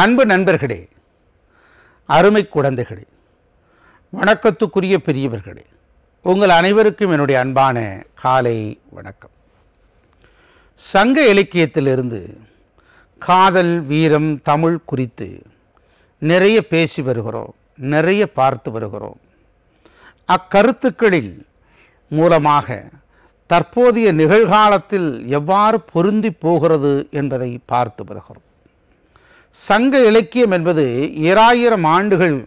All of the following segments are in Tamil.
அன்பு நண்பர்களே அருமை குழந்தைகளே வணக்கத்துக்குரிய பெரியவர்களே உங்கள் அனைவருக்கும் என்னுடைய அன்பான காலை வணக்கம் சங்க இலக்கியத்திலிருந்து காதல் வீரம் தமிழ் குறித்து நிறைய பேசி வருகிறோம் நிறைய பார்த்து வருகிறோம் அக்கருத்துக்களில் மூலமாக தற்போதைய நிகழ்காலத்தில் எவ்வாறு பொருந்தி போகிறது என்பதை பார்த்து வருகிறோம் சங்க இலக்கியம் என்பது இராயிரம் ஆண்டுகள்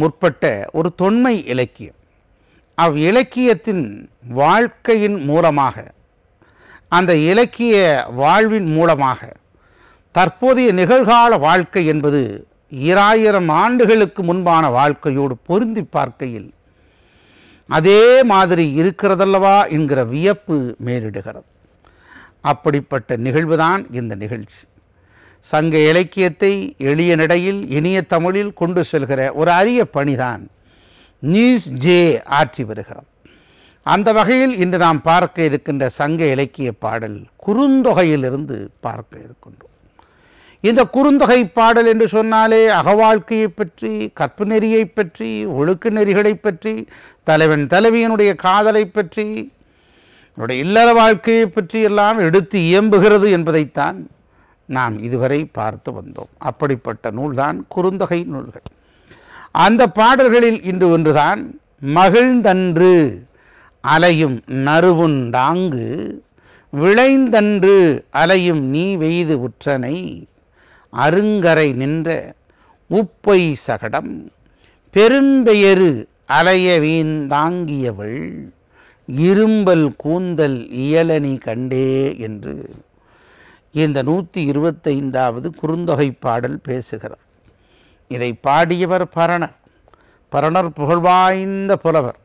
முற்பட்ட ஒரு தொன்மை இலக்கியம் அவ் இலக்கியத்தின் வாழ்க்கையின் மூலமாக அந்த இலக்கிய வாழ்வின் மூலமாக தற்போதைய நிகழ்கால வாழ்க்கை என்பது ஈராயிரம் ஆண்டுகளுக்கு முன்பான வாழ்க்கையோடு பொருந்தி பார்க்கையில் அதே மாதிரி இருக்கிறதல்லவா என்கிற வியப்பு மேலிடுகிறது அப்படிப்பட்ட நிகழ்வுதான் இந்த நிகழ்ச்சி சங்க இலக்கியத்தை எளிய நடையில் இனிய தமிழில் கொண்டு செல்கிற ஒரு அரிய பணிதான் நியூஸ் ஜே ஆற்றி வருகிறோம் அந்த வகையில் இன்று நாம் பார்க்க இருக்கின்ற சங்க இலக்கிய பாடல் குறுந்தொகையிலிருந்து பார்க்க இருக்கின்றோம் இந்த குறுந்தொகை பாடல் என்று சொன்னாலே அகவாழ்க்கையை பற்றி கற்பு நெறியை பற்றி ஒழுக்கு நெறிகளை பற்றி தலைவன் தலைவியனுடைய காதலை பற்றி என்னுடைய இல்லற வாழ்க்கையை பற்றி எல்லாம் எடுத்து இயம்புகிறது என்பதைத்தான் நாம் இதுவரை பார்த்து வந்தோம் அப்படிப்பட்ட நூல்தான் குறுந்தொகை நூல்கள் அந்த பாடல்களில் இன்று ஒன்றுதான் மகிழ்ந்தன்று அலையும் நறுவுண்டாங்கு விளைந்தன்று அலையும் நீ வெய்து உற்றனை அருங்கரை நின்ற உப்பை சகடம் பெரும்பெயரு அலைய வீந்தாங்கியவள் இரும்பல் கூந்தல் இயலனி கண்டே என்று இந்த நூற்றி இருபத்தைந்தாவது குறுந்தொகை பாடல் பேசுகிறது இதை பாடியவர் பரணர் பரணர் புகழ்வாய்ந்த புலவர்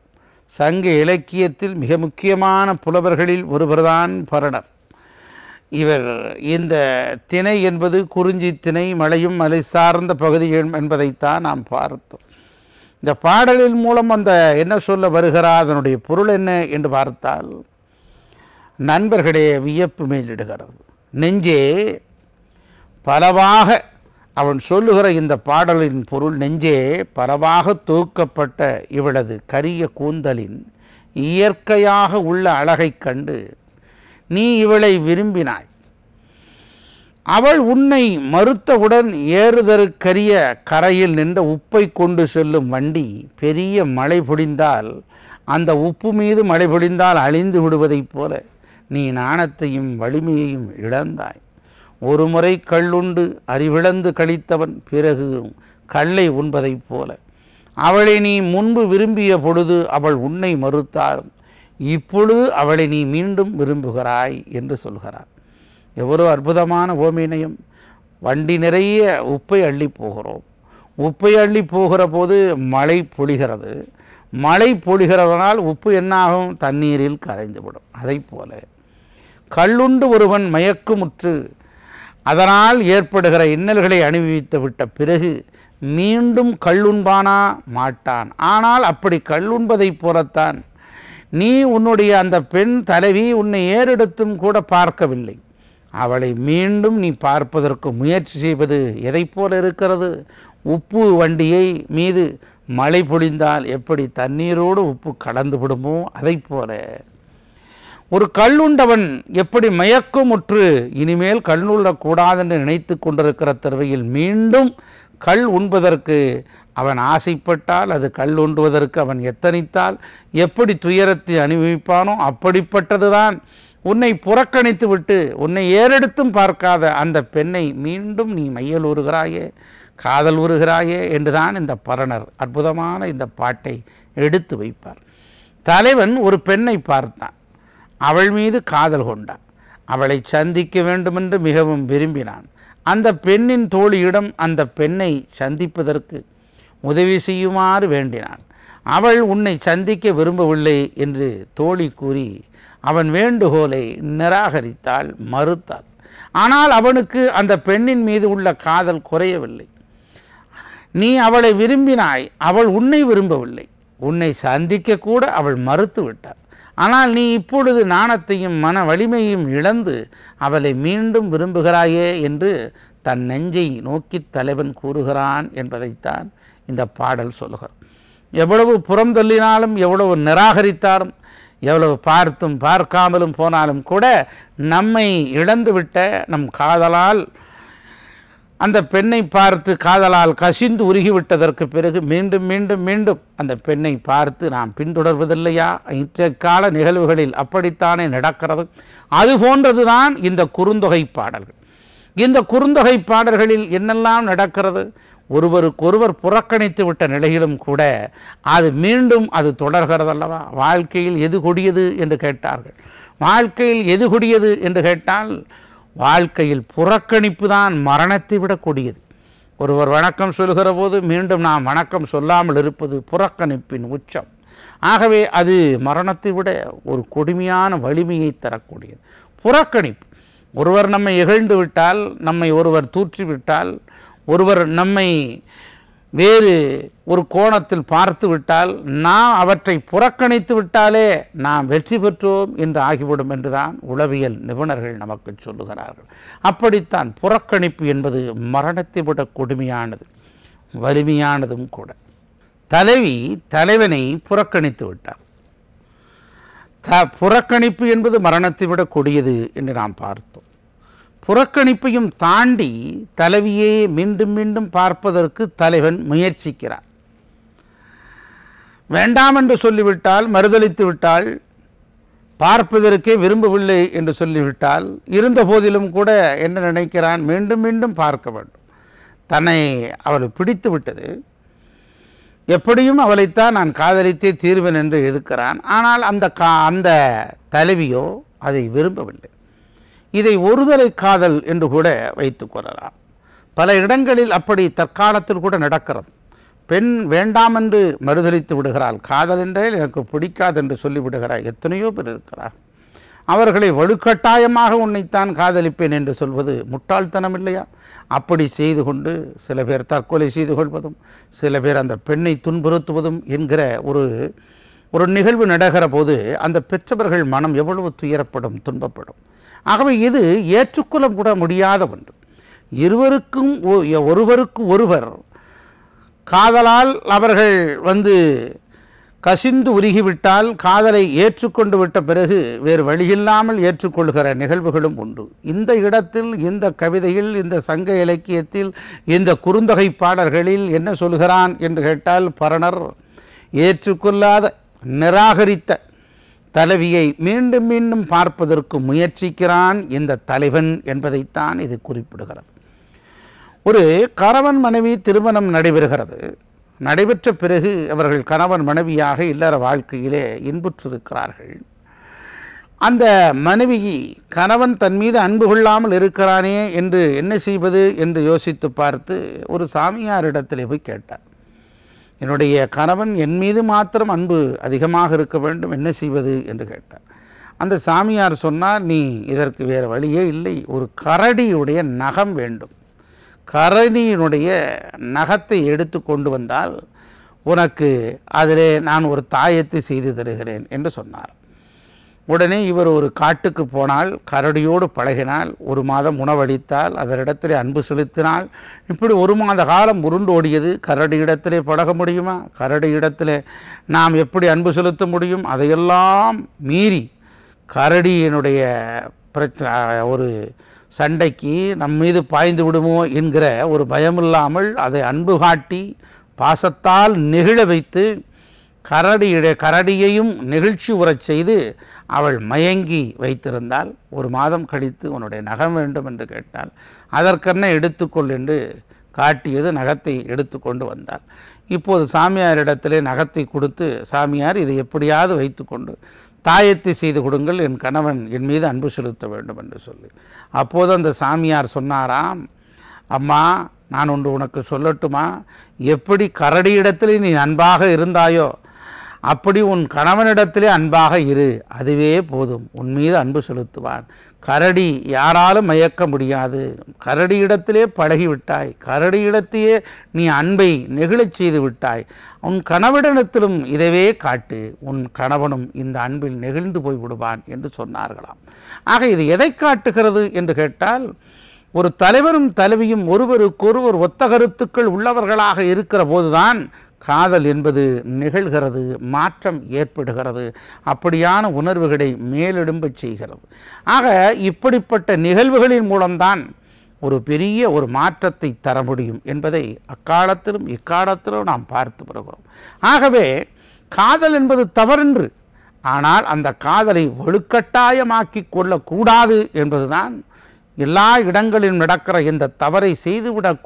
சங்க இலக்கியத்தில் மிக முக்கியமான புலவர்களில் ஒருவர்தான் பரணர் இவர் இந்த திணை என்பது குறிஞ்சி திணை மலையும் மலை சார்ந்த பகுதிகள் என்பதைத்தான் நாம் பார்த்தோம் இந்த பாடலின் மூலம் அந்த என்ன சொல்ல வருகிறா அதனுடைய பொருள் என்ன என்று பார்த்தால் நண்பர்களே வியப்பு மேலிடுகிறது நெஞ்சே பலவாக அவன் சொல்லுகிற இந்த பாடலின் பொருள் நெஞ்சே பலவாக தொகுக்கப்பட்ட இவளது கரிய கூந்தலின் இயற்கையாக உள்ள அழகைக் கண்டு நீ இவளை விரும்பினாய் அவள் உன்னை மறுத்தவுடன் ஏறுதற்கரிய கரையில் நின்ற உப்பை கொண்டு செல்லும் வண்டி பெரிய மழை பொழிந்தால் அந்த உப்பு மீது மழை பொழிந்தால் அழிந்து விடுவதைப் போல நீ நாணத்தையும் வலிமையையும் இழந்தாய் ஒரு முறை கள்ளுண்டு அறிவிழந்து கழித்தவன் பிறகு கல்லை உண்பதைப் போல அவளை நீ முன்பு விரும்பிய பொழுது அவள் உன்னை மறுத்தாலும் இப்பொழுது அவளை நீ மீண்டும் விரும்புகிறாய் என்று சொல்கிறார் எவ்வளோ அற்புதமான ஓமினயம் வண்டி நிறைய உப்பை அள்ளி போகிறோம் உப்பை அள்ளி போகிற போது மழை பொழிகிறது மழை பொழிகிறதனால் உப்பு என்னாகும் தண்ணீரில் கரைந்துவிடும் அதை போல கள்ளுண்டு ஒருவன் மயக்குமுற்று அதனால் ஏற்படுகிற இன்னல்களை அனுபவித்து விட்ட பிறகு மீண்டும் கள்ளுண்பானா மாட்டான் ஆனால் அப்படி கள்ளுண்பதைப் போலத்தான் நீ உன்னுடைய அந்த பெண் தலைவி உன்னை ஏறெடுத்தும் கூட பார்க்கவில்லை அவளை மீண்டும் நீ பார்ப்பதற்கு முயற்சி செய்வது எதைப்போல போல இருக்கிறது உப்பு வண்டியை மீது மழை பொழிந்தால் எப்படி தண்ணீரோடு உப்பு கலந்து விடுமோ அதை போல ஒரு கல்லுண்டவன் எப்படி மயக்கமுற்று இனிமேல் உள்ளக்கூடாது என்று நினைத்து கொண்டிருக்கிற தருவையில் மீண்டும் கல் உண்பதற்கு அவன் ஆசைப்பட்டால் அது கல் உண்டுவதற்கு அவன் எத்தனித்தால் எப்படி துயரத்தை அனுபவிப்பானோ அப்படிப்பட்டதுதான் உன்னை புறக்கணித்து விட்டு உன்னை ஏறெடுத்தும் பார்க்காத அந்த பெண்ணை மீண்டும் நீ மையல் உருகிறாயே காதல் உருகிறாயே என்றுதான் இந்த பரணர் அற்புதமான இந்த பாட்டை எடுத்து வைப்பார் தலைவன் ஒரு பெண்ணை பார்த்தான் அவள் மீது காதல் கொண்டான் அவளை சந்திக்க வேண்டுமென்று மிகவும் விரும்பினான் அந்த பெண்ணின் தோழியிடம் அந்த பெண்ணை சந்திப்பதற்கு உதவி செய்யுமாறு வேண்டினான் அவள் உன்னை சந்திக்க விரும்பவில்லை என்று தோழி கூறி அவன் வேண்டுகோளை நிராகரித்தாள் மறுத்தாள் ஆனால் அவனுக்கு அந்த பெண்ணின் மீது உள்ள காதல் குறையவில்லை நீ அவளை விரும்பினாய் அவள் உன்னை விரும்பவில்லை உன்னை சந்திக்க கூட அவள் மறுத்து விட்டாள் ஆனால் நீ இப்பொழுது நாணத்தையும் மன வலிமையும் இழந்து அவளை மீண்டும் விரும்புகிறாயே என்று தன் நெஞ்சை நோக்கி தலைவன் கூறுகிறான் என்பதைத்தான் இந்த பாடல் சொல்லுகிறான் எவ்வளவு புறம் தள்ளினாலும் எவ்வளவு நிராகரித்தாலும் எவ்வளவு பார்த்தும் பார்க்காமலும் போனாலும் கூட நம்மை இழந்துவிட்ட நம் காதலால் அந்த பெண்ணை பார்த்து காதலால் கசிந்து உருகிவிட்டதற்கு பிறகு மீண்டும் மீண்டும் மீண்டும் அந்த பெண்ணை பார்த்து நாம் பின்தொடர்வதில்லையா இன்றைக்கால நிகழ்வுகளில் அப்படித்தானே நடக்கிறது அது போன்றதுதான் இந்த குறுந்தொகை பாடல்கள் இந்த குறுந்தொகை பாடல்களில் என்னெல்லாம் நடக்கிறது ஒருவருக்கொருவர் புறக்கணித்து விட்ட நிலையிலும் கூட அது மீண்டும் அது தொடர்கிறதல்லவா வாழ்க்கையில் எது கொடியது என்று கேட்டார்கள் வாழ்க்கையில் எது கொடியது என்று கேட்டால் வாழ்க்கையில் புறக்கணிப்பு தான் மரணத்தை விடக்கூடியது ஒருவர் வணக்கம் சொல்கிற போது மீண்டும் நாம் வணக்கம் சொல்லாமல் இருப்பது புறக்கணிப்பின் உச்சம் ஆகவே அது மரணத்தை விட ஒரு கொடுமையான வலிமையை தரக்கூடியது புறக்கணிப்பு ஒருவர் நம்மை இகழ்ந்து விட்டால் நம்மை ஒருவர் தூற்றிவிட்டால் ஒருவர் நம்மை வேறு ஒரு கோணத்தில் பார்த்து விட்டால் நாம் அவற்றை புறக்கணித்து விட்டாலே நாம் வெற்றி பெற்றோம் என்று ஆகிவிடும் என்றுதான் உளவியல் நிபுணர்கள் நமக்கு சொல்லுகிறார்கள் அப்படித்தான் புறக்கணிப்பு என்பது மரணத்தை விட கொடுமையானது வலிமையானதும் கூட தலைவி தலைவனை புறக்கணித்து விட்டார் த புறக்கணிப்பு என்பது மரணத்தை விட கொடியது என்று நாம் பார்த்தோம் புறக்கணிப்பையும் தாண்டி தலைவியே மீண்டும் மீண்டும் பார்ப்பதற்கு தலைவன் முயற்சிக்கிறான் வேண்டாம் என்று சொல்லிவிட்டால் மறுதளித்து விட்டால் பார்ப்பதற்கே விரும்பவில்லை என்று சொல்லிவிட்டால் இருந்த போதிலும் கூட என்ன நினைக்கிறான் மீண்டும் மீண்டும் பார்க்க வேண்டும் தன்னை அவளை பிடித்து விட்டது எப்படியும் அவளைத்தான் நான் காதலித்தே தீர்வேன் என்று இருக்கிறான் ஆனால் அந்த கா அந்த தலைவியோ அதை விரும்பவில்லை இதை ஒருதலை காதல் என்று கூட வைத்துக்கொள்ளலாம் பல இடங்களில் அப்படி தற்காலத்தில் கூட நடக்கிறது பெண் வேண்டாமென்று மறுதளித்து விடுகிறாள் காதல் என்றால் எனக்கு பிடிக்காது என்று சொல்லிவிடுகிறாய் எத்தனையோ பேர் இருக்கிறார் அவர்களை வலுக்கட்டாயமாக உன்னைத்தான் காதலிப்பேன் என்று சொல்வது முட்டாள்தனம் இல்லையா அப்படி செய்து கொண்டு சில பேர் தற்கொலை செய்து கொள்வதும் சில பேர் அந்த பெண்ணை துன்புறுத்துவதும் என்கிற ஒரு ஒரு நிகழ்வு நடகிற போது அந்த பெற்றவர்கள் மனம் எவ்வளவு துயரப்படும் துன்பப்படும் ஆகவே இது ஏற்றுக்கொள்ள கூட முடியாத ஒன்று இருவருக்கும் ஒருவருக்கு ஒருவர் காதலால் அவர்கள் வந்து கசிந்து உருகிவிட்டால் காதலை ஏற்றுக்கொண்டு விட்ட பிறகு வேறு வழியில்லாமல் ஏற்றுக்கொள்கிற நிகழ்வுகளும் உண்டு இந்த இடத்தில் இந்த கவிதையில் இந்த சங்க இலக்கியத்தில் இந்த குறுந்தொகை பாடல்களில் என்ன சொல்கிறான் என்று கேட்டால் பரணர் ஏற்றுக்கொள்ளாத நிராகரித்த தலைவியை மீண்டும் மீண்டும் பார்ப்பதற்கு முயற்சிக்கிறான் இந்த தலைவன் என்பதைத்தான் இது குறிப்பிடுகிறது ஒரு கணவன் மனைவி திருமணம் நடைபெறுகிறது நடைபெற்ற பிறகு அவர்கள் கணவன் மனைவியாக இல்லற வாழ்க்கையிலே இன்புற்றிருக்கிறார்கள் அந்த மனைவி கணவன் தன் மீது அன்பு கொள்ளாமல் இருக்கிறானே என்று என்ன செய்வது என்று யோசித்து பார்த்து ஒரு சாமியாரிடத்திலே போய் கேட்டார் என்னுடைய கணவன் என் மீது மாத்திரம் அன்பு அதிகமாக இருக்க வேண்டும் என்ன செய்வது என்று கேட்டார் அந்த சாமியார் சொன்னால் நீ இதற்கு வேறு வழியே இல்லை ஒரு கரடியுடைய நகம் வேண்டும் கரணியினுடைய நகத்தை எடுத்து கொண்டு வந்தால் உனக்கு அதிலே நான் ஒரு தாயத்தை செய்து தருகிறேன் என்று சொன்னார் உடனே இவர் ஒரு காட்டுக்கு போனால் கரடியோடு பழகினால் ஒரு மாதம் உணவளித்தால் அதனிடத்தில் அன்பு செலுத்தினால் இப்படி ஒரு மாத காலம் உருண்டு ஓடியது கரடி இடத்திலே பழக முடியுமா கரடி இடத்திலே நாம் எப்படி அன்பு செலுத்த முடியும் அதையெல்லாம் மீறி கரடியினுடைய பிரச்சனை ஒரு சண்டைக்கு நம் மீது பாய்ந்து விடுமோ என்கிற ஒரு பயமில்லாமல் அதை அன்பு காட்டி பாசத்தால் நெகிழ வைத்து கரடியிட கரடியையும் நெகிழ்ச்சி உறச் செய்து அவள் மயங்கி வைத்திருந்தால் ஒரு மாதம் கழித்து உன்னுடைய நகம் வேண்டும் என்று கேட்டால் அதற்கென்ன எடுத்துக்கொள் என்று காட்டியது நகத்தை எடுத்து கொண்டு வந்தார் இப்போது சாமியாரிடத்திலே நகத்தை கொடுத்து சாமியார் இதை எப்படியாவது வைத்து கொண்டு தாயத்தை செய்து கொடுங்கள் என் கணவன் என் மீது அன்பு செலுத்த வேண்டும் என்று சொல்லி அப்போது அந்த சாமியார் சொன்னாராம் அம்மா நான் ஒன்று உனக்கு சொல்லட்டுமா எப்படி கரடியிடத்தில் நீ அன்பாக இருந்தாயோ அப்படி உன் கணவனிடத்திலே அன்பாக இரு அதுவே போதும் உன் மீது அன்பு செலுத்துவான் கரடி யாராலும் மயக்க முடியாது கரடியிடத்திலே பழகிவிட்டாய் கரடியிடத்தையே நீ அன்பை நெகிழச் செய்து விட்டாய் உன் கணவனிடத்திலும் இதவே காட்டு உன் கணவனும் இந்த அன்பில் நெகிழ்ந்து போய்விடுவான் என்று சொன்னார்களாம் ஆக இது எதை காட்டுகிறது என்று கேட்டால் ஒரு தலைவரும் தலைவியும் ஒருவருக்கொருவர் ஒத்த கருத்துக்கள் உள்ளவர்களாக இருக்கிற போதுதான் காதல் என்பது நிகழ்கிறது மாற்றம் ஏற்படுகிறது அப்படியான உணர்வுகளை மேலெடும்பச் செய்கிறது ஆக இப்படிப்பட்ட நிகழ்வுகளின் மூலம்தான் ஒரு பெரிய ஒரு மாற்றத்தை தர முடியும் என்பதை அக்காலத்திலும் இக்காலத்திலும் நாம் பார்த்து வருகிறோம் ஆகவே காதல் என்பது தவறென்று ஆனால் அந்த காதலை வலுக்கட்டாயமாக்கி கொள்ளக்கூடாது என்பதுதான் எல்லா இடங்களிலும் நடக்கிற இந்த தவறை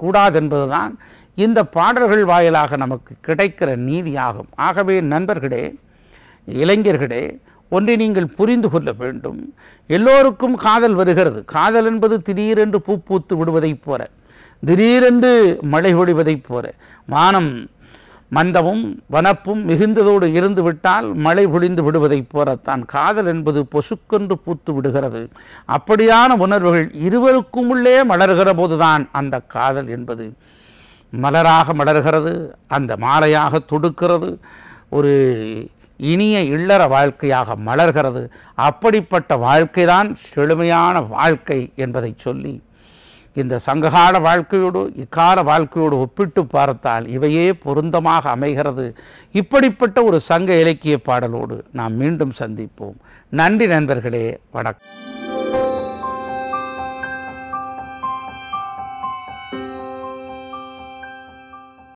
கூடாது என்பதுதான் இந்த பாடல்கள் வாயிலாக நமக்கு கிடைக்கிற நீதியாகும் ஆகவே நண்பர்களே இளைஞர்களே ஒன்றை நீங்கள் புரிந்து கொள்ள வேண்டும் எல்லோருக்கும் காதல் வருகிறது காதல் என்பது திடீரென்று பூ பூத்து விடுவதைப் போல திடீரென்று மழை ஒழிவதைப் போல வானம் மந்தமும் வனப்பும் மிகுந்ததோடு இருந்து விட்டால் மழை பொழிந்து விடுவதைப் போலத்தான் காதல் என்பது பொசுக்கென்று பூத்து விடுகிறது அப்படியான உணர்வுகள் இருவருக்கும் உள்ளே மலர்கிற போதுதான் அந்த காதல் என்பது மலராக மலர்கிறது அந்த மாலையாக தொடுக்கிறது ஒரு இனிய இல்லற வாழ்க்கையாக மலர்கிறது அப்படிப்பட்ட வாழ்க்கைதான் செழுமையான வாழ்க்கை என்பதை சொல்லி இந்த சங்ககால வாழ்க்கையோடு இக்கால வாழ்க்கையோடு ஒப்பிட்டு பார்த்தால் இவையே பொருந்தமாக அமைகிறது இப்படிப்பட்ட ஒரு சங்க இலக்கிய பாடலோடு நாம் மீண்டும் சந்திப்போம் நன்றி நண்பர்களே வணக்கம்